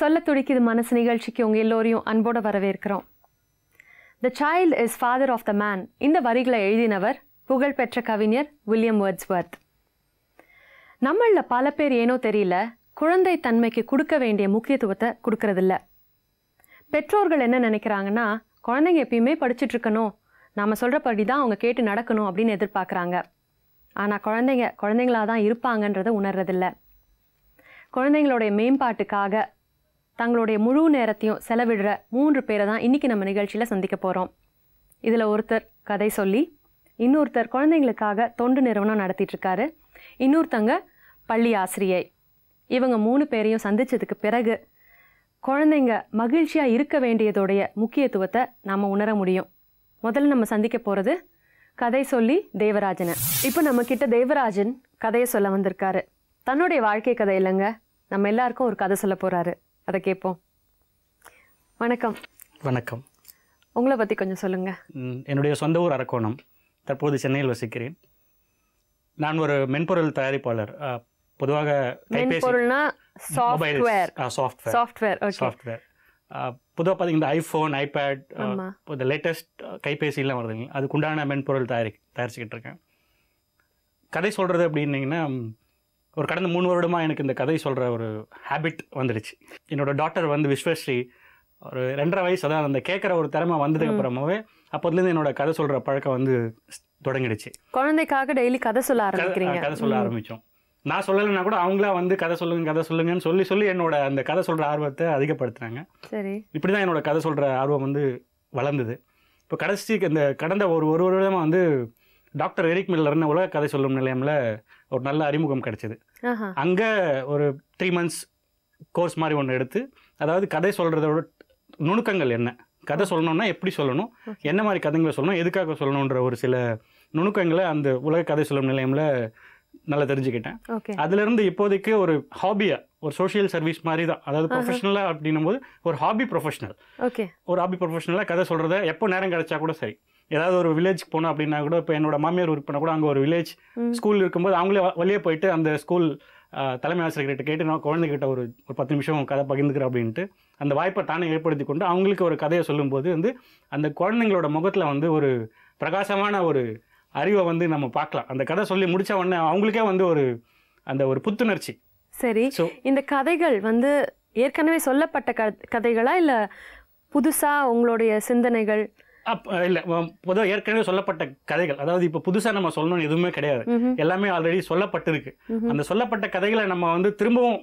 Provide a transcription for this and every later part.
சொல்ல துடிக்குது மனசு நிகழ்ச்சிக்கு உங்கள் எல்லோரையும் அன்போடு வரவேற்கிறோம் the child is father of the man இந்த வரிகளை எழுதினவர் புகழ்பெற்ற கவிஞர் வில்லியம் வேர்ட்ஸ்வர்த் நம்மளில் பல பேர் ஏனோ தெரியல குழந்தை தன்மைக்கு கொடுக்க வேண்டிய முக்கியத்துவத்தை கொடுக்கறதில்ல பெற்றோர்கள் என்ன நினைக்கிறாங்கன்னா குழந்தைங்க எப்பயுமே படிச்சுட்ருக்கணும் நாம் சொல்கிறபடி தான் அவங்க கேட்டு நடக்கணும் அப்படின்னு எதிர்பார்க்குறாங்க ஆனால் குழந்தைங்க குழந்தைங்களாக தான் இருப்பாங்கன்றதை உணர்றதில்ல குழந்தைங்களுடைய மேம்பாட்டுக்காக தங்களுடைய முழு நேரத்தையும் செலவிடுற மூன்று பேரை தான் இன்றைக்கி நம்ம நிகழ்ச்சியில் சந்திக்க போகிறோம் இதில் ஒருத்தர் கதை சொல்லி இன்னொருத்தர் குழந்தைங்களுக்காக தொண்டு நிறுவனம் நடத்திட்டுருக்காரு இன்னொருத்தங்க பள்ளி ஆசிரியை இவங்க மூணு பேரையும் சந்தித்ததுக்கு பிறகு குழந்தைங்க மகிழ்ச்சியாக இருக்க வேண்டியதோடைய முக்கியத்துவத்தை நாம் உணர முடியும் முதல்ல நம்ம சந்திக்க போகிறது கதை சொல்லி தேவராஜனை இப்போ நம்மக்கிட்ட தேவராஜன் கதையை சொல்ல வந்திருக்காரு தன்னுடைய வாழ்க்கை கதை இல்லைங்க நம்ம எல்லாருக்கும் ஒரு கதை சொல்ல போகிறாரு அதை கேட்போம் வணக்கம் வணக்கம் உங்களை பற்றி கொஞ்சம் சொல்லுங்கள் என்னுடைய சொந்த ஊர் அரக்கோணம் தற்போது சென்னையில் வசிக்கிறேன் நான் ஒரு மென்பொருள் தயாரிப்பாளர் பொதுவாக மென்பொருள்னா சாஃப்ட்வேர் சாஃப்ட்வேர் பொதுவாக பார்த்தீங்கன்னா ஐஃபோன் ஐபேட் இந்த லேட்டஸ்ட் கைபேசிலாம் வருதுங்க அதுக்குண்டான மென்பொருள் தயாரி தயாரிச்சுக்கிட்டு இருக்கேன் கதை சொல்கிறது அப்படின்னீங்கன்னா ஒரு கடந்த மூணு வருடமாக எனக்கு இந்த கதை சொல்கிற ஒரு ஹேபிட் வந்துடுச்சு என்னோடய டாக்டர் வந்து விஸ்வஸ்ரீ ஒரு ரெண்டரை வயசு அதான் அந்த கேட்குற ஒரு திறமை வந்ததுக்கு அப்புறமாவே அப்போதுலேருந்து என்னோட கதை சொல்கிற பழக்கம் வந்து தொடங்கிடுச்சு குழந்தைக்காக டெய்லி கதை சொல்ல ஆரம்பிக்கிறீங்க கதை சொல்ல ஆரம்பித்தோம் நான் சொல்லலைன்னா கூட அவங்களா வந்து கதை சொல்லுங்க கதை சொல்லுங்கன்னு சொல்லி சொல்லி என்னோட அந்த கதை சொல்கிற ஆர்வத்தை அதிகப்படுத்துனாங்க சரி இப்படி தான் என்னோட கதை சொல்கிற ஆர்வம் வந்து வளர்ந்தது இப்போ கடைசி இந்த கடந்த ஒரு ஒரு வருடமாக வந்து டாக்டர் எரிக் மில்லர்னு உலக கதை சொல்லும் நிலையமில் ஒரு நல்ல அறிமுகம் கிடைச்சிது அங்கே ஒரு த்ரீ மந்த்ஸ் கோர்ஸ் மாதிரி ஒன்று எடுத்து அதாவது கதை சொல்கிறதோட நுணுக்கங்கள் என்ன கதை சொல்லணும்னா எப்படி சொல்லணும் என்ன மாதிரி கதைங்களை சொல்லணும் எதுக்காக சொல்லணுன்ற ஒரு சில நுணுக்கங்களை அந்த உலக கதை சொல்லும் நிலையமில் நல்லா தெரிஞ்சுக்கிட்டேன் அதுலேருந்து இப்போதைக்கு ஒரு ஹாபியாக ஒரு சோஷியல் சர்வீஸ் மாதிரி தான் அதாவது ப்ரொஃபஷனலாக அப்படின்னும் போது ஒரு ஹாபி ப்ரொஃபஷனல் ஒரு ஹாபி ப்ரொஃபஷனலாக கதை சொல்கிறத எப்போ நேரம் கிடைச்சா கூட சரி ஏதாவது ஒரு வில்லேஜ்க்கு போனோம் அப்படின்னா கூட இப்போ என்னோட மாமியார் ஒர்க் பண்ண கூட அங்கே ஒரு வில்லேஜ் ஸ்கூல் இருக்கும்போது அவங்களே வழியே போயிட்டு அந்த ஸ்கூல் தலைமை ஆசிரியர்கிட்ட கேட்டு நான் குழந்தைகிட்ட ஒரு ஒரு பத்து நிமிஷம் கதை பகிர்ந்துக்கிறேன் அப்படின்ட்டு அந்த வாய்ப்பை தானே ஏற்படுத்தி கொண்டு அவங்களுக்கு ஒரு கதையை சொல்லும்போது வந்து அந்த குழந்தைங்களோட முகத்தில் வந்து ஒரு பிரகாசமான ஒரு அறிவை வந்து நம்ம பார்க்கலாம் அந்த கதை சொல்லி முடித்த உடனே அவங்களுக்கே வந்து ஒரு அந்த ஒரு புத்துணர்ச்சி சரி ஸோ இந்த கதைகள் வந்து ஏற்கனவே சொல்லப்பட்ட க கதைகளா இல்லை புதுசாக உங்களுடைய சிந்தனைகள் அப் இல்லை பொதுவாக ஏற்கனவே சொல்லப்பட்ட கதைகள் அதாவது இப்போ புதுசாக நம்ம சொல்லணும்னு எதுவுமே கிடையாது எல்லாமே ஆல்ரெடி சொல்லப்பட்டிருக்கு அந்த சொல்லப்பட்ட கதைகளை நம்ம வந்து திரும்பவும்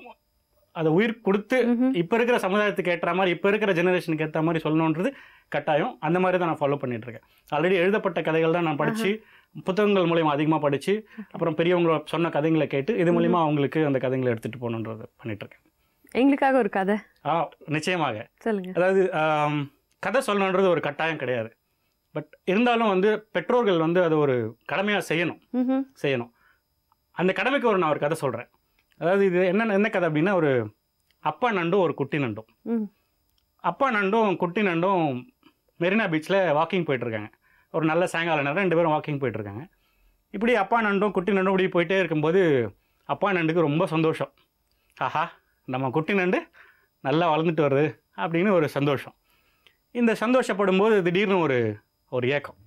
அதை உயிர் கொடுத்து இப்போ இருக்கிற சமுதாயத்துக்கு ஏற்ற மாதிரி இப்போ இருக்கிற ஜெனரேஷனுக்கு ஏற்ற மாதிரி சொல்லணுன்றது கட்டாயம் அந்த மாதிரி தான் நான் ஃபாலோ பண்ணிட்டு இருக்கேன் ஆல்ரெடி எழுதப்பட்ட கதைகள் தான் நான் படித்து புத்தகங்கள் மூலயமா அதிகமாக படித்து அப்புறம் பெரியவங்களோட சொன்ன கதைங்களை கேட்டு இது மூலிமா அவங்களுக்கு அந்த கதைகளை எடுத்துகிட்டு போகணுன்றதை பண்ணிகிட்ருக்கேன் எங்களுக்காக ஒரு கதை ஆ நிச்சயமாக சொல்லுங்க அதாவது கதை சொல்லணுன்றது ஒரு கட்டாயம் கிடையாது பட் இருந்தாலும் வந்து பெற்றோர்கள் வந்து அதை ஒரு கடமையாக செய்யணும் செய்யணும் அந்த கடமைக்கு ஒரு நான் ஒரு கதை சொல்கிறேன் அதாவது இது என்ன என்ன கதை அப்படின்னா ஒரு அப்பா நண்டும் ஒரு குட்டி நண்டும் அப்பா நண்டும் குட்டி நண்டும் மெரினா பீச்சில் வாக்கிங் போயிட்டுருக்காங்க ஒரு நல்ல சாயங்கால நேரம் ரெண்டு பேரும் வாக்கிங் போயிட்டுருக்காங்க இப்படி அப்பா நண்டும் குட்டி நண்டும் இப்படி போயிட்டே இருக்கும்போது அப்பா நண்டுக்கு ரொம்ப சந்தோஷம் ஆஹா நம்ம குட்டி நண்டு நல்லா வளர்ந்துட்டு வருது அப்படின்னு ஒரு சந்தோஷம் இந்த சந்தோஷப்படும் போது திடீர்னு ஒரு ஒரு ஏக்கம்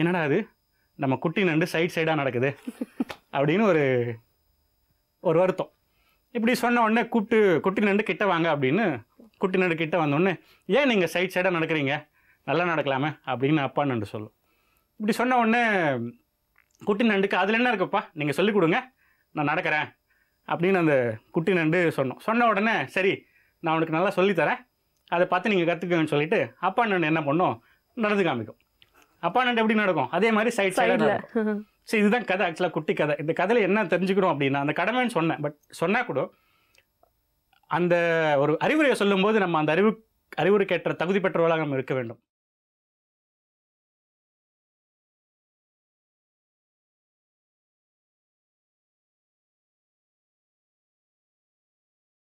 என்னடா அது நம்ம குட்டி நண்டு சைட் சைடாக நடக்குது அப்படின்னு ஒரு ஒரு வருத்தம் இப்படி சொன்ன உடனே கூப்பிட்டு குட்டி நண்டு கிட்ட வாங்க அப்படின்னு குட்டி நண்டு கிட்ட வந்தோடனே ஏன் நீங்கள் சைட் சைடாக நடக்கிறீங்க நல்லா நடக்கலாமே அப்படின்னு அப்பா நண்டு சொல்லும் இப்படி சொன்ன உடனே குட்டி நண்டுக்கு அதில் என்ன இருக்குப்பா நீங்கள் சொல்லிக் கொடுங்க நான் நடக்கிறேன் அப்படின்னு அந்த குட்டி நண்டு சொன்னோம் சொன்ன உடனே சரி நான் உனக்கு நல்லா சொல்லித்தரேன் அதை பார்த்து நீங்கள் கற்றுக்கங்கன்னு சொல்லிட்டு அப்பா நண்டு என்ன பண்ணும் நடந்து காமிக்கும் அப்பா நண்டு எப்படி நடக்கும் அதே மாதிரி சைட் சைடில் ஸோ இதுதான் கதை ஆக்சுவலாக குட்டி கதை இந்த கதையில் என்ன தெரிஞ்சுக்கிறோம் அப்படின்னா அந்த கடமைன்னு சொன்னேன் பட் சொன்னால் கூட அந்த ஒரு அறிவுரையை சொல்லும்போது நம்ம அந்த அறிவு கேட்ட தகுதி பெற்றவர்களாக நம்ம இருக்க வேண்டும்